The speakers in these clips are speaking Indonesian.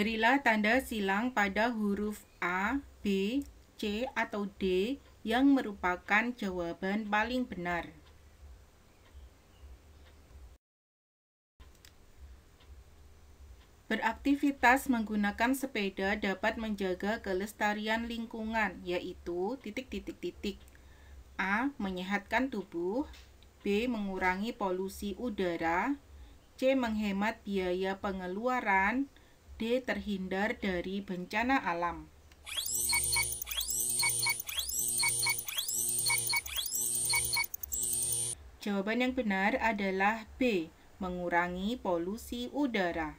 Berilah tanda silang pada huruf A, B, C, atau D yang merupakan jawaban paling benar. Beraktivitas menggunakan sepeda dapat menjaga kelestarian lingkungan, yaitu titik-titik-titik. A. Menyehatkan tubuh B. Mengurangi polusi udara C. Menghemat biaya pengeluaran D. Terhindar dari bencana alam Jawaban yang benar adalah B. Mengurangi polusi udara.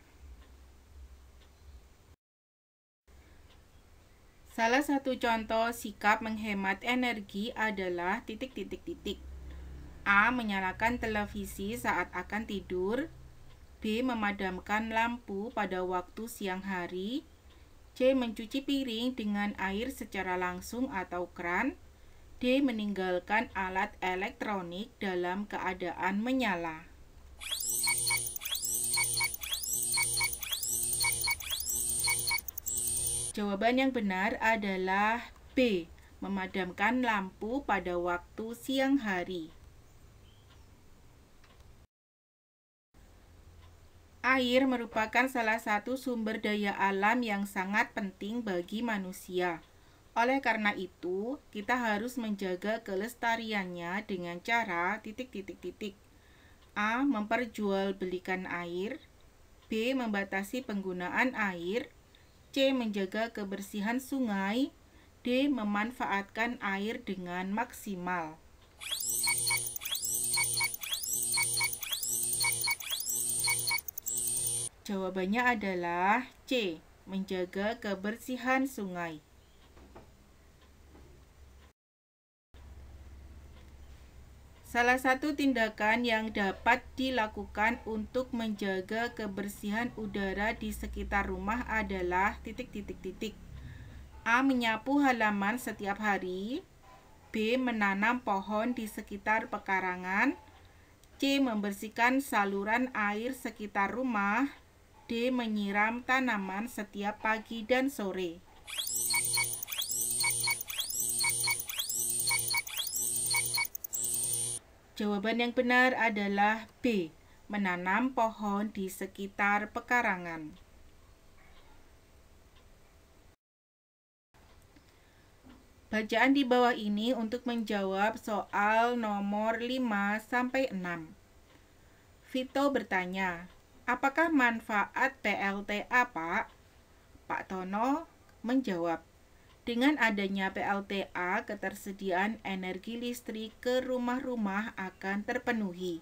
Salah satu contoh sikap menghemat energi adalah titik-titik-titik. A. Menyalakan televisi saat akan tidur. B. Memadamkan lampu pada waktu siang hari. C. Mencuci piring dengan air secara langsung atau kran. D. Meninggalkan alat elektronik dalam keadaan menyala. Jawaban yang benar adalah B. Memadamkan lampu pada waktu siang hari. Air merupakan salah satu sumber daya alam yang sangat penting bagi manusia. Oleh karena itu, kita harus menjaga kelestariannya dengan cara titik-titik-titik. A. Memperjualbelikan air. B. Membatasi penggunaan air. C. Menjaga kebersihan sungai. D. Memanfaatkan air dengan maksimal. Jawabannya adalah C. Menjaga kebersihan sungai. Salah satu tindakan yang dapat dilakukan untuk menjaga kebersihan udara di sekitar rumah adalah titik-titik-titik. A. Menyapu halaman setiap hari. B. Menanam pohon di sekitar pekarangan. C. Membersihkan saluran air sekitar rumah. D. Menyiram tanaman setiap pagi dan sore. Jawaban yang benar adalah B. Menanam pohon di sekitar pekarangan. Bacaan di bawah ini untuk menjawab soal nomor 5 sampai 6. Vito bertanya, "Apakah manfaat PLTA, Pak?" Pak Tono menjawab, dengan adanya PLTA, ketersediaan energi listrik ke rumah-rumah akan terpenuhi.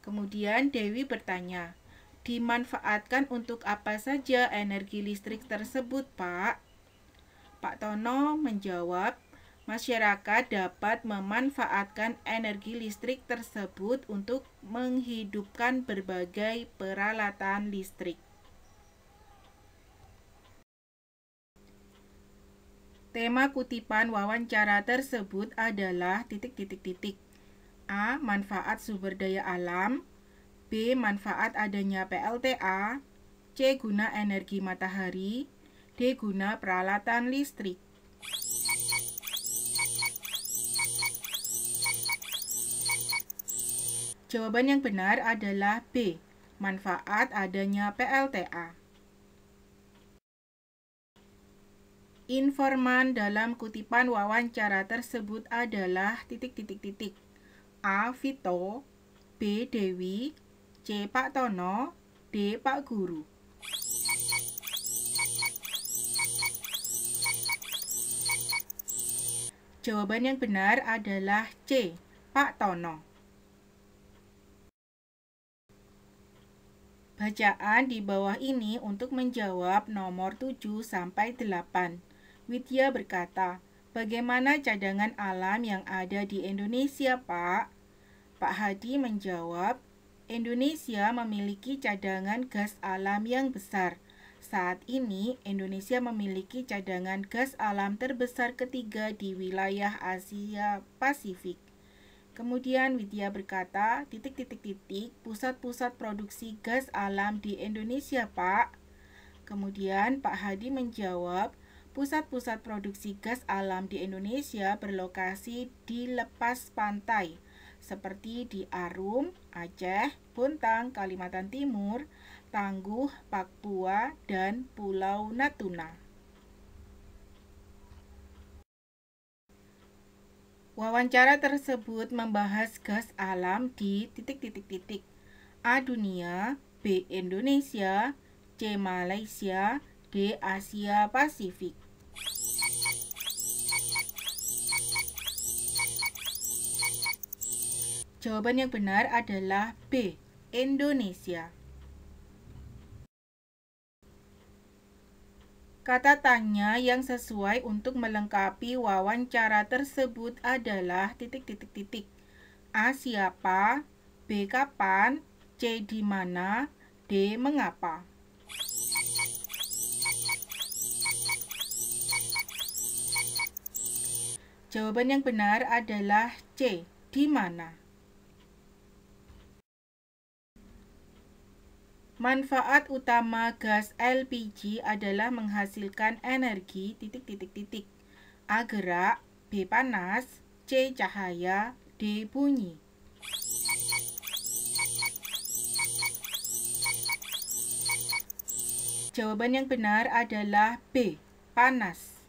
Kemudian Dewi bertanya, "Dimanfaatkan untuk apa saja energi listrik tersebut, Pak?" Pak Tono menjawab, "Masyarakat dapat memanfaatkan energi listrik tersebut untuk menghidupkan berbagai peralatan listrik." Tema kutipan wawancara tersebut adalah titik-titik-titik. A. Manfaat sumber daya alam B. Manfaat adanya PLTA C. Guna energi matahari D. Guna peralatan listrik Jawaban yang benar adalah B. Manfaat adanya PLTA Informan dalam kutipan wawancara tersebut adalah titik-titik-titik A. Vito B. Dewi C. Pak Tono D. Pak Guru Jawaban yang benar adalah C. Pak Tono Bacaan di bawah ini untuk menjawab nomor 7 sampai 8. Widya berkata, Bagaimana cadangan alam yang ada di Indonesia, Pak? Pak Hadi menjawab, Indonesia memiliki cadangan gas alam yang besar. Saat ini, Indonesia memiliki cadangan gas alam terbesar ketiga di wilayah Asia Pasifik. Kemudian Widya berkata, titik-titik-titik pusat-pusat produksi gas alam di Indonesia, Pak. Kemudian Pak Hadi menjawab, Pusat-pusat produksi gas alam di Indonesia berlokasi di lepas pantai, seperti di Arum, Aceh, Bontang, Kalimantan Timur, Tangguh, Papua, dan Pulau Natuna. Wawancara tersebut membahas gas alam di titik-titik-titik A dunia, B Indonesia, C Malaysia, D Asia Pasifik. Jawaban yang benar adalah B. Indonesia. Kata tanya yang sesuai untuk melengkapi wawancara tersebut adalah titik-titik-titik. A. Siapa? B. Kapan? C. Di mana? D. Mengapa? Jawaban yang benar adalah C. Di mana? Manfaat utama gas LPG adalah menghasilkan energi titik-titik-titik. A gerak, B panas, C cahaya, D bunyi. Jawaban yang benar adalah B, panas.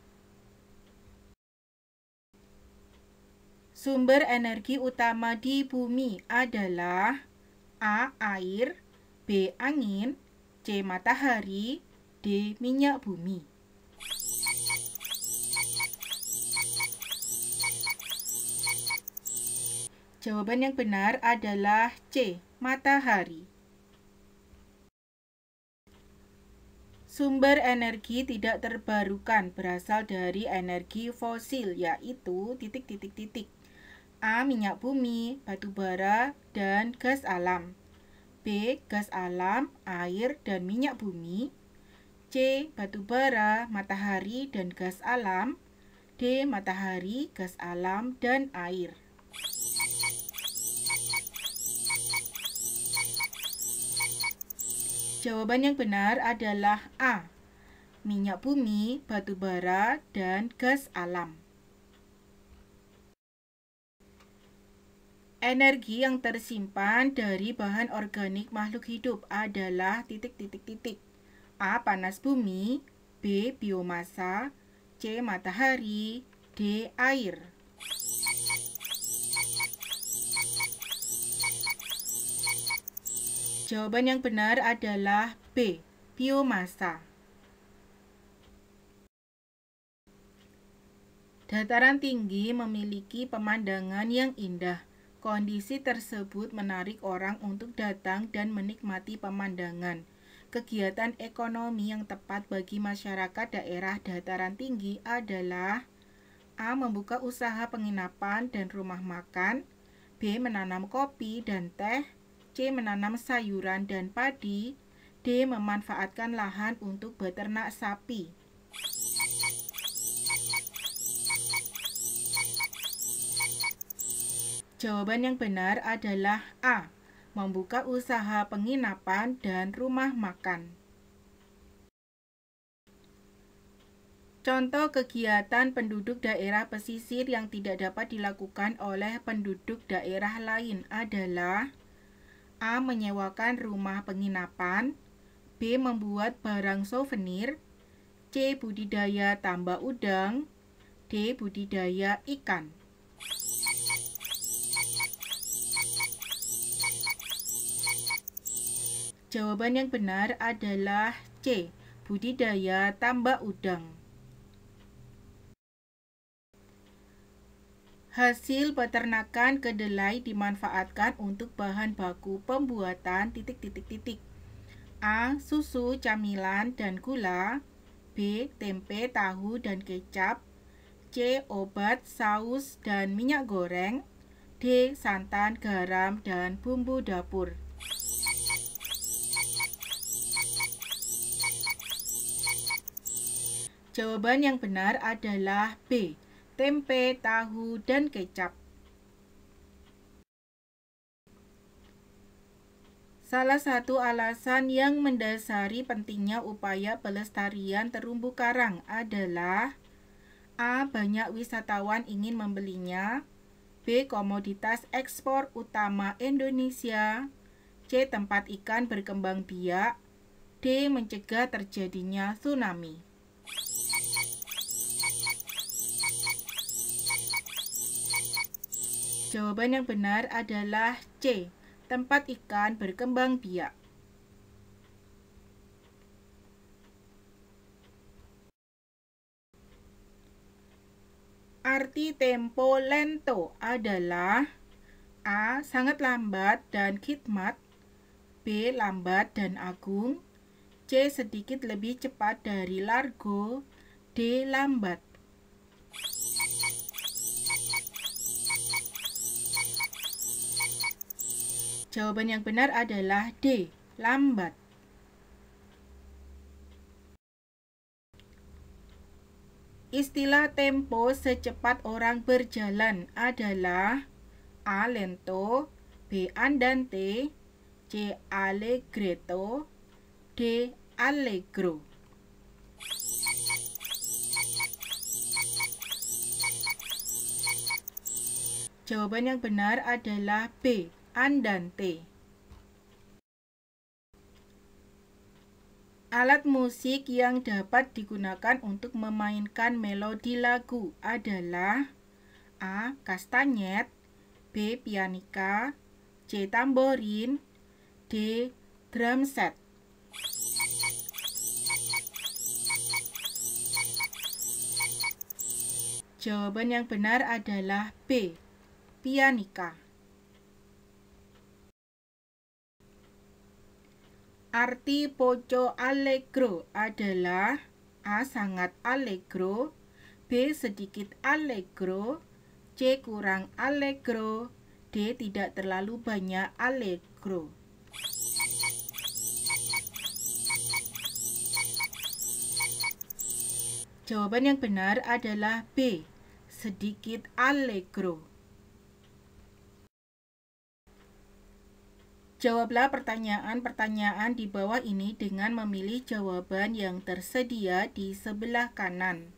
Sumber energi utama di bumi adalah A. Air B. Angin C. Matahari D. Minyak bumi Jawaban yang benar adalah C. Matahari Sumber energi tidak terbarukan berasal dari energi fosil yaitu titik-titik-titik A. Minyak bumi, batu bara, dan gas alam B. Gas alam, air, dan minyak bumi C. batu bara, matahari, dan gas alam D. Matahari, gas alam, dan air Jawaban yang benar adalah A. Minyak bumi, batu bara, dan gas alam Energi yang tersimpan dari bahan organik makhluk hidup adalah titik-titik-titik. A. Panas bumi B. Biomasa C. Matahari D. Air Jawaban yang benar adalah B. Biomasa Dataran tinggi memiliki pemandangan yang indah Kondisi tersebut menarik orang untuk datang dan menikmati pemandangan. Kegiatan ekonomi yang tepat bagi masyarakat daerah dataran tinggi adalah A. Membuka usaha penginapan dan rumah makan B. Menanam kopi dan teh C. Menanam sayuran dan padi D. Memanfaatkan lahan untuk beternak sapi Jawaban yang benar adalah A. Membuka usaha penginapan dan rumah makan. Contoh kegiatan penduduk daerah pesisir yang tidak dapat dilakukan oleh penduduk daerah lain adalah A. Menyewakan rumah penginapan B. Membuat barang souvenir C. Budidaya tambah udang D. Budidaya ikan Jawaban yang benar adalah C. Budidaya tambak udang. Hasil peternakan kedelai dimanfaatkan untuk bahan baku pembuatan titik-titik-titik. A. Susu, camilan, dan gula. B. Tempe, tahu, dan kecap. C. Obat, saus, dan minyak goreng. D. Santan, garam, dan bumbu dapur. Jawaban yang benar adalah B. Tempe, tahu, dan kecap. Salah satu alasan yang mendasari pentingnya upaya pelestarian terumbu karang adalah A. Banyak wisatawan ingin membelinya B. Komoditas ekspor utama Indonesia C. Tempat ikan berkembang biak D. Mencegah terjadinya tsunami Jawaban yang benar adalah C. Tempat ikan berkembang biak. Arti tempo lento adalah A. Sangat lambat dan khidmat B. Lambat dan agung C. Sedikit lebih cepat dari largo D. Lambat Jawaban yang benar adalah D. Lambat. Istilah tempo secepat orang berjalan adalah A. Lento B. Andante C. Allegretto D. Allegro Jawaban yang benar adalah B andante. Alat musik yang dapat digunakan untuk memainkan melodi lagu adalah A. Kastanyet B. Pianika C. Tamborin D. Drum set Jawaban yang benar adalah B. Pianika Arti poco allegro adalah A. Sangat allegro B. Sedikit allegro C. Kurang allegro D. Tidak terlalu banyak allegro Jawaban yang benar adalah B. Sedikit allegro Jawablah pertanyaan-pertanyaan di bawah ini dengan memilih jawaban yang tersedia di sebelah kanan.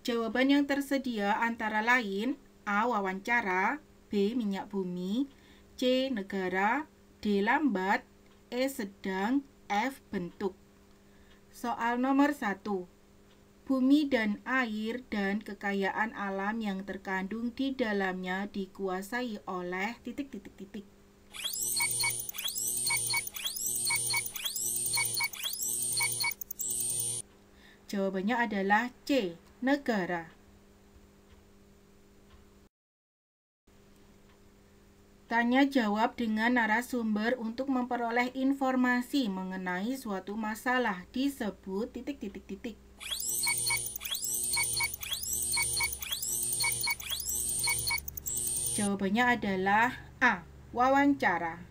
Jawaban yang tersedia antara lain A. Wawancara B. Minyak bumi C. Negara D. Lambat E. Sedang F. Bentuk Soal nomor 1 bumi dan air dan kekayaan alam yang terkandung di dalamnya dikuasai oleh titik-titik-titik. Jawabannya adalah C. Negara. Tanya jawab dengan narasumber untuk memperoleh informasi mengenai suatu masalah disebut titik-titik-titik. Jawabannya adalah A. Wawancara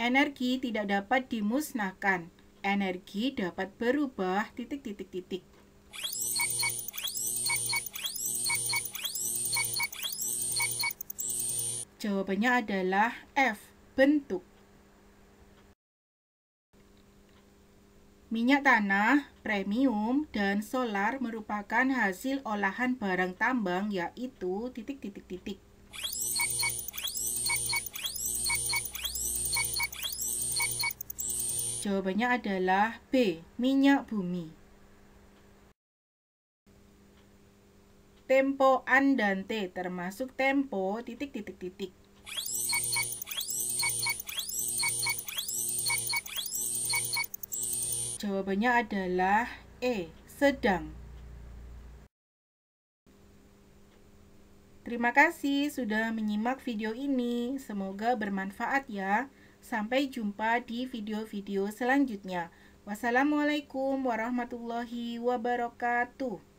Energi tidak dapat dimusnahkan. Energi dapat berubah titik-titik-titik. Jawabannya adalah F. Bentuk Minyak tanah premium dan solar merupakan hasil olahan barang tambang yaitu titik-titik-titik. Jawabannya adalah B. Minyak bumi. Tempo andante termasuk tempo titik-titik-titik. Jawabannya adalah E, sedang. Terima kasih sudah menyimak video ini. Semoga bermanfaat ya. Sampai jumpa di video-video selanjutnya. Wassalamualaikum warahmatullahi wabarakatuh.